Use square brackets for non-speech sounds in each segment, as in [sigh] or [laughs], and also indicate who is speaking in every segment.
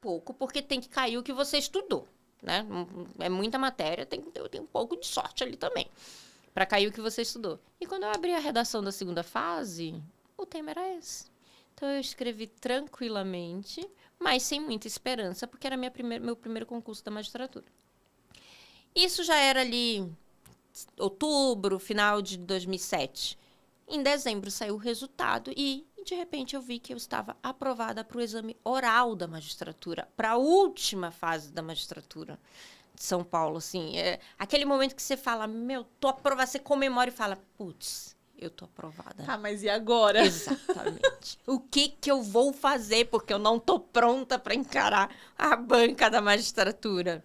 Speaker 1: pouco, porque tem que cair o que você estudou. Né? Hum, hum, é muita matéria, tem, eu tenho um pouco de sorte ali também. Para cair o que você estudou. E quando eu abri a redação da segunda fase, o tema era esse. Então eu escrevi tranquilamente, mas sem muita esperança, porque era minha primeira, meu primeiro concurso da magistratura. Isso já era ali outubro, final de 2007. Em dezembro saiu o resultado e, de repente, eu vi que eu estava aprovada para o exame oral da magistratura, para a última fase da magistratura de São Paulo. Assim, é aquele momento que você fala, meu, tô aprovada, você comemora e fala, putz, eu tô aprovada. Ah, mas e agora? Exatamente. o que que eu vou fazer porque eu não tô pronta para encarar a banca da magistratura?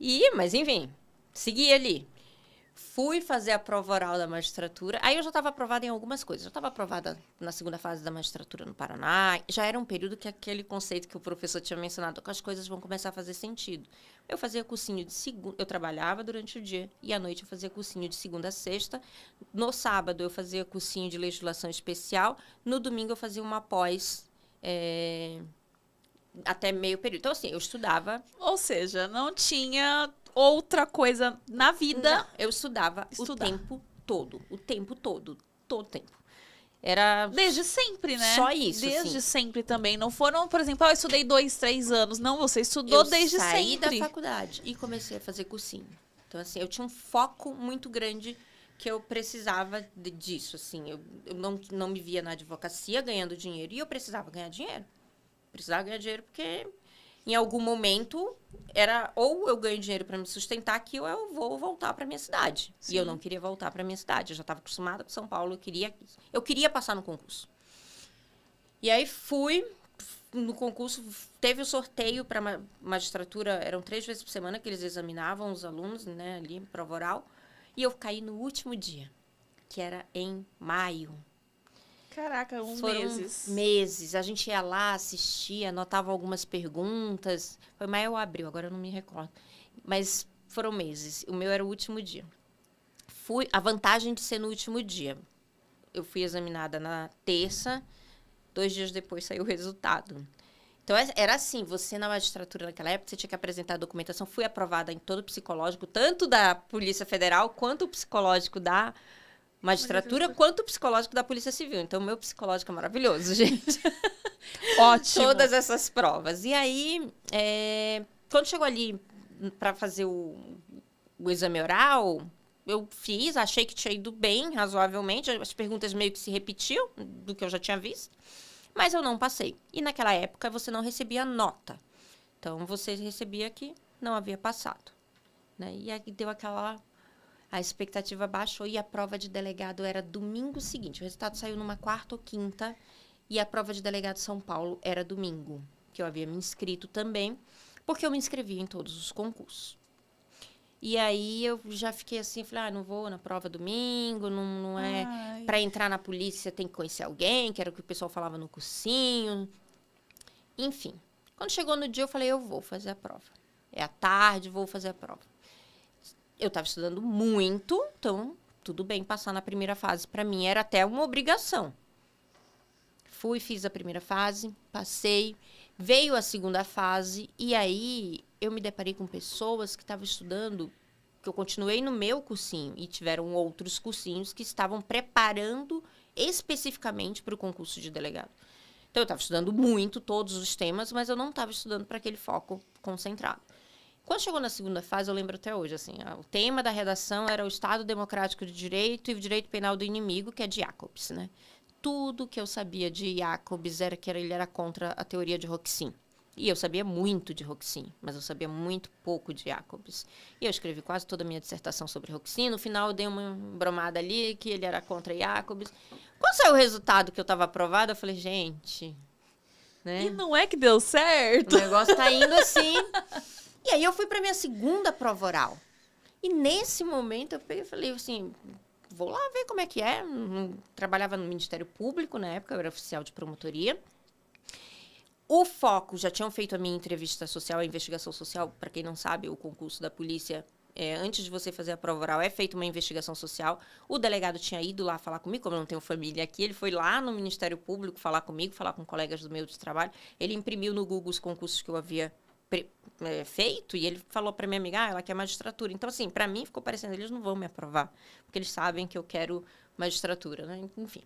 Speaker 1: E, mas enfim, segui ali. Fui fazer a prova oral da magistratura. Aí eu já estava aprovada em algumas coisas. Já estava aprovada na segunda fase da magistratura no Paraná. Já era um período que aquele conceito que o professor tinha mencionado, que as coisas vão começar a fazer sentido. Eu fazia cursinho de segunda. Eu trabalhava durante o dia e à noite eu fazia cursinho de segunda a sexta. No sábado eu fazia cursinho de legislação especial. No domingo eu fazia uma pós. É, até meio período. Então, assim, eu estudava. Ou seja, não tinha outra coisa na vida, Não. eu estudava Estudar. o tempo todo. O tempo todo. Todo tempo. Era. Desde sempre, né? Só isso. Desde sim. sempre também. Não foram, por exemplo, ah, eu estudei dois, três anos. Não, você estudou eu desde saí sempre. Saí da faculdade e comecei a fazer cursinho. Então, assim, eu tinha um foco muito grande que eu precisava de, disso, assim. Eu, eu, não, não me via na advocacia ganhando dinheiro e eu precisava ganhar dinheiro. Precisava ganhar dinheiro porque em algum momento era ou eu ganho dinheiro para me sustentar aqui ou eu vou voltar para minha cidade. Sim. E eu não queria voltar para minha cidade, eu já estava acostumada com São Paulo, eu queria eu queria passar no concurso. E aí fui no concurso teve o sorteio para magistratura, eram três vezes por semana que eles examinavam os alunos, né, ali prova oral, e eu caí no último dia, que era em maio. Caraca, um Foram meses. Meses. A gente ia lá, assistia, anotava algumas perguntas. Foi maio ou abril, agora eu não me recordo. Mas foram meses. O meu era o último dia. Fui, a vantagem de ser no último dia. Eu fui examinada na terça, dois dias depois saiu o resultado. Então é, era assim, você na magistratura naquela época, você tinha que apresentar a documentação, fui aprovada em todo o psicológico, tanto da Polícia Federal quanto o psicológico da magistratura é quanto o psicológico da Polícia Civil. Então, meu psicológico é maravilhoso, [laughs] gente. Ótimo. Todas essas provas. E aí, é, quando chegou ali para fazer o, o exame oral, eu fiz, achei que tinha ido bem, razoavelmente. As perguntas meio que se repetiam do que eu já tinha visto, mas eu não passei. E naquela época você não recebia nota. Então você recebia que não havia passado. Né? E aí deu aquela a expectativa baixou e a prova de delegado era domingo seguinte. O resultado saiu numa quarta ou quinta e a prova de delegado São Paulo era domingo, que eu havia me inscrito também, porque eu me inscrevi em todos os concursos. E aí eu já fiquei assim, falei, ah, não vou na prova domingo, não, não é. para entrar na polícia tem que conhecer alguém, que era o que o pessoal falava no cursinho. Enfim. Quando chegou no dia, eu falei, eu vou fazer a prova. É à tarde, vou fazer a prova eu estava estudando muito, então tudo bem passar na primeira fase. Para mim era até uma obrigação. Fui, fiz a primeira fase, passei, veio a segunda fase e aí eu me deparei com pessoas que estavam estudando, que eu continuei no meu cursinho e tiveram outros cursinhos que estavam preparando especificamente para o concurso de delegado. Então eu estava estudando muito todos os temas, mas eu não estava estudando para aquele foco concentrado. Quando chegou na segunda fase, eu lembro até hoje, assim, o tema da redação era o Estado Democrático de Direito e o Direito Penal do Inimigo, que é de Jacobs, né? Tudo que eu sabia de Jacobs era que ele era contra a teoria de Roxin. E eu sabia muito de Roxin, mas eu sabia muito pouco de Jacobs. E eu escrevi quase toda a minha dissertação sobre Roxin. No final, eu dei uma bromada ali que ele era contra Jacobs. Quando saiu o resultado que eu estava aprovada, eu falei, gente. Né? E não é que deu certo. O negócio tá indo assim. [laughs] E aí eu fui para minha segunda prova oral. E nesse momento eu peguei e falei assim, vou lá ver como é que é. Trabalhava no Ministério Público na época, eu era oficial de promotoria. O foco, já tinham feito a minha entrevista social, a investigação social, para quem não sabe, o concurso da polícia, é, antes de você fazer a prova oral, é feita uma investigação social. O delegado tinha ido lá falar comigo, como eu não tenho família aqui, ele foi lá no Ministério Público falar comigo, falar com colegas do meu de trabalho. Ele imprimiu no Google os concursos que eu havia é, feito e ele falou para minha amiga, ah, ela quer magistratura. Então, assim, para mim ficou parecendo, eles não vão me aprovar, porque eles sabem que eu quero magistratura, né? Enfim.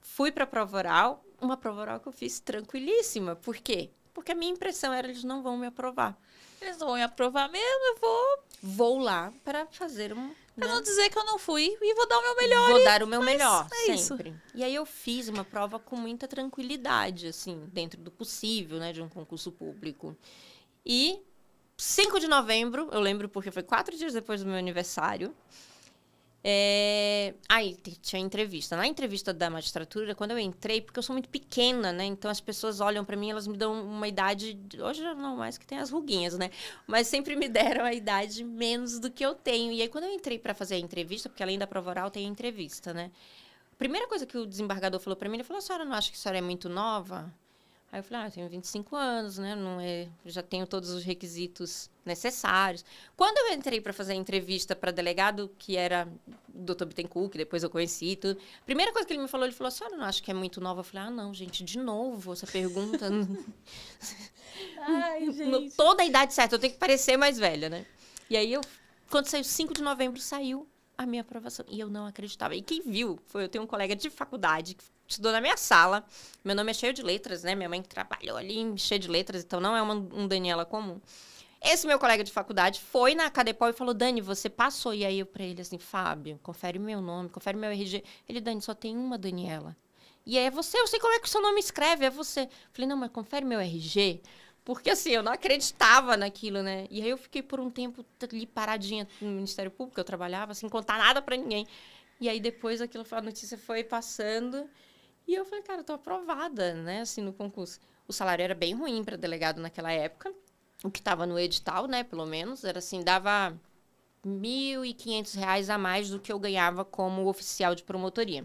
Speaker 1: Fui para a prova oral, uma prova oral que eu fiz tranquilíssima. Por quê? Porque a minha impressão era, eles não vão me aprovar. Eles não vão me aprovar mesmo, eu vou... Vou lá para fazer um... Pra né? não dizer que eu não fui e vou dar o meu melhor. Vou e... dar o meu Mas melhor, é sempre. Isso. E aí eu fiz uma prova com muita tranquilidade, assim, dentro do possível, né, de um concurso público. E 5 de novembro, eu lembro porque foi quatro dias depois do meu aniversário. É... Aí tinha entrevista. Na entrevista da magistratura, quando eu entrei, porque eu sou muito pequena, né? Então as pessoas olham para mim, elas me dão uma idade. Hoje não mais que tem as ruguinhas, né? Mas sempre me [laughs] deram a idade menos do que eu tenho. E aí quando eu entrei para fazer a entrevista, porque além da prova oral tem a entrevista, né? A primeira coisa que o desembargador falou para mim, ele falou: a senhora não acha que a senhora é muito nova? Aí eu falei, ah, eu tenho 25 anos, né? Não é, já tenho todos os requisitos necessários. Quando eu entrei para fazer a entrevista para delegado, que era o Dr. Bittencourt, que depois eu conheci tudo, a primeira coisa que ele me falou, ele falou, a senhora não acho que é muito nova? Eu falei, ah, não, gente, de novo essa pergunta. [laughs] Ai, [laughs] gente. Toda a idade certa, eu tenho que parecer mais velha, né? E aí eu, quando saiu 5 de novembro, saiu a minha aprovação. E eu não acreditava. E quem viu foi eu tenho um colega de faculdade que estudou na minha sala. Meu nome é cheio de letras, né? Minha mãe trabalhou ali cheio de letras, então não é uma, um Daniela comum. Esse meu colega de faculdade foi na Cadepol e falou: Dani, você passou. E aí eu pra ele assim: Fábio, confere meu nome, confere meu RG. Ele, Dani, só tem uma Daniela. E aí é você, eu sei como é que o seu nome escreve, é você. Eu falei: não, mas confere meu RG. Porque assim, eu não acreditava naquilo, né? E aí eu fiquei por um tempo ali paradinha no Ministério Público, eu trabalhava, sem contar nada para ninguém. E aí depois aquilo, a notícia foi passando. E eu falei, cara, eu tô aprovada, né, assim, no concurso. O salário era bem ruim para delegado naquela época, o que estava no edital, né, pelo menos, era assim, dava R$ 1.500 a mais do que eu ganhava como oficial de promotoria.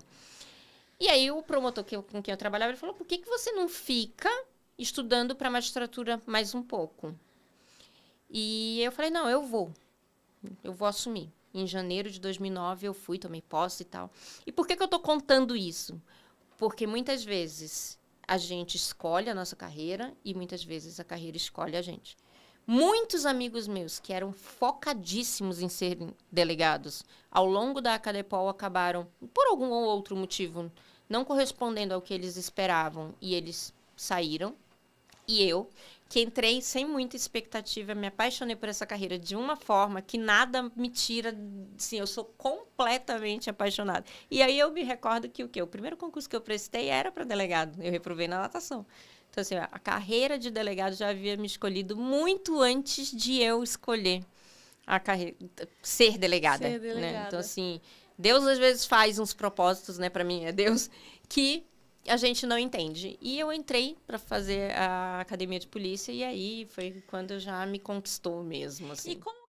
Speaker 1: E aí o promotor que eu, com quem eu trabalhava, ele falou: "Por que que você não fica estudando para magistratura mais um pouco?" E eu falei: "Não, eu vou. Eu vou assumir." Em janeiro de 2009 eu fui, tomei posse e tal. E por que que eu tô contando isso? Porque muitas vezes a gente escolhe a nossa carreira e muitas vezes a carreira escolhe a gente. Muitos amigos meus que eram focadíssimos em serem delegados ao longo da Acadepol acabaram, por algum ou outro motivo, não correspondendo ao que eles esperavam e eles saíram. E eu, que entrei sem muita expectativa, me apaixonei por essa carreira de uma forma que nada me tira, assim, eu sou completamente apaixonada. E aí eu me recordo que o quê? O primeiro concurso que eu prestei era para delegado, eu reprovei na natação. Então, assim, a carreira de delegado já havia me escolhido muito antes de eu escolher a carreira, ser delegada. Ser delegada. Né? Então, assim, Deus às vezes faz uns propósitos, né, para mim, é Deus, que a gente não entende. E eu entrei para fazer a academia de polícia e aí foi quando já me conquistou mesmo. Assim. E como